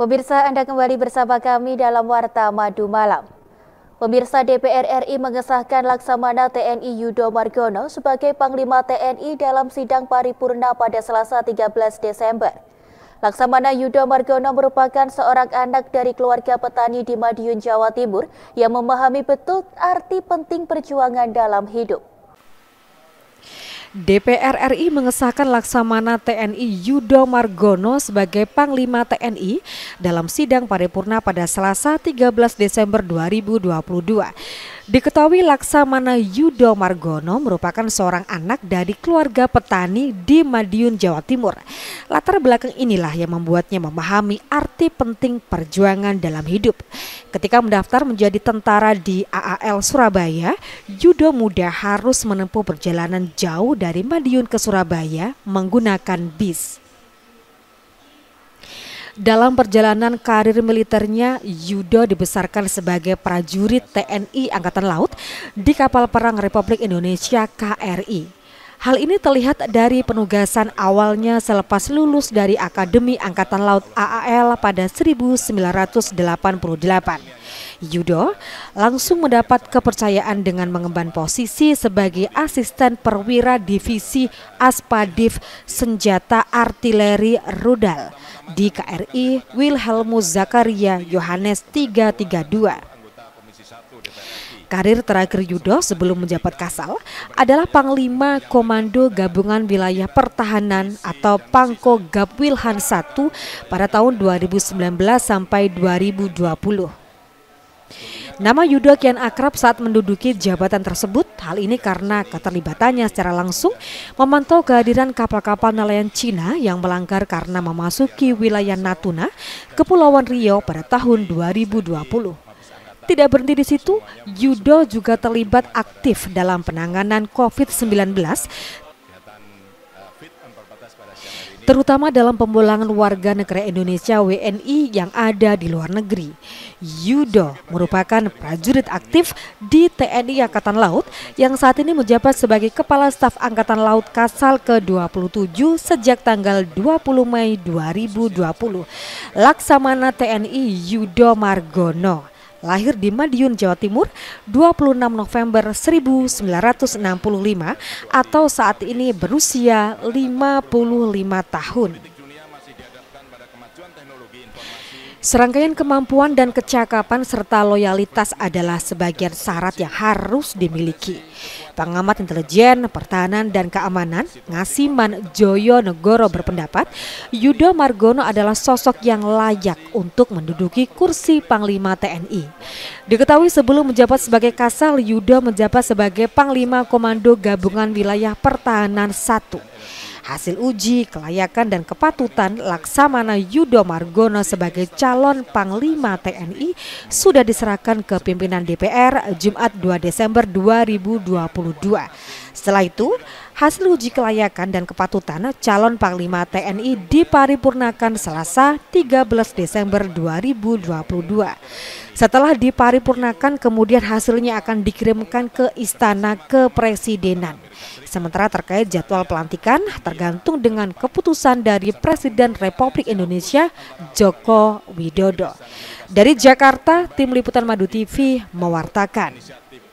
Pemirsa Anda kembali bersama kami dalam Warta Madu Malam. Pemirsa DPR RI mengesahkan Laksamana TNI Yudo Margono sebagai Panglima TNI dalam sidang paripurna pada Selasa 13 Desember. Laksamana Yudo Margono merupakan seorang anak dari keluarga petani di Madiun, Jawa Timur yang memahami betul arti penting perjuangan dalam hidup. DPR RI mengesahkan Laksamana TNI Yudo Margono sebagai Panglima TNI dalam sidang paripurna pada Selasa 13 Desember 2022. Diketahui Laksamana Yudo Margono merupakan seorang anak dari keluarga petani di Madiun, Jawa Timur. Latar belakang inilah yang membuatnya memahami arti penting perjuangan dalam hidup. Ketika mendaftar menjadi tentara di AAL Surabaya, Yudo muda harus menempuh perjalanan jauh dari Madiun ke Surabaya menggunakan bis. Dalam perjalanan karir militernya, Yudo dibesarkan sebagai prajurit TNI Angkatan Laut di kapal perang Republik Indonesia KRI Hal ini terlihat dari penugasan awalnya selepas lulus dari Akademi Angkatan Laut AAL pada 1988. Yudo langsung mendapat kepercayaan dengan mengemban posisi sebagai asisten perwira divisi Aspadif Senjata Artileri Rudal di KRI Wilhelmus Zakaria Yohanes 332. Karir terakhir Yudo sebelum menjabat Kasal adalah Panglima Komando Gabungan Wilayah Pertahanan atau Pangko Gapwilhan I pada tahun 2019 sampai 2020. Nama Yudo kian akrab saat menduduki jabatan tersebut. Hal ini karena keterlibatannya secara langsung memantau kehadiran kapal-kapal nelayan Cina yang melanggar karena memasuki wilayah Natuna, Kepulauan Riau pada tahun 2020. Tidak berhenti di situ, Yudo juga terlibat aktif dalam penanganan COVID-19 terutama dalam pemulangan warga negara Indonesia WNI yang ada di luar negeri. Yudo merupakan prajurit aktif di TNI Angkatan Laut yang saat ini menjabat sebagai Kepala Staf Angkatan Laut Kasal ke-27 sejak tanggal 20 Mei 2020. Laksamana TNI Yudo Margono lahir di Madiun, Jawa Timur 26 November 1965 atau saat ini berusia 55 tahun. Serangkaian kemampuan dan kecakapan serta loyalitas adalah sebagian syarat yang harus dimiliki. Pengamat intelijen, pertahanan, dan keamanan, Ngasiman Joyo Negoro berpendapat, Yudo Margono adalah sosok yang layak untuk menduduki kursi Panglima TNI. Diketahui sebelum menjabat sebagai Kasal, Yudo menjabat sebagai Panglima Komando Gabungan Wilayah Pertahanan 1 hasil uji kelayakan dan kepatutan Laksamana Yudo Margono sebagai calon Panglima TNI sudah diserahkan ke pimpinan DPR Jumat 2 Desember 2022. Setelah itu, hasil uji kelayakan dan kepatutan calon Panglima TNI diparipurnakan Selasa 13 Desember 2022. Setelah diparipurnakan, kemudian hasilnya akan dikirimkan ke Istana Kepresidenan. Sementara terkait jadwal pelantikan tergantung dengan keputusan dari Presiden Republik Indonesia Joko Widodo. Dari Jakarta, tim liputan Madu TV mewartakan.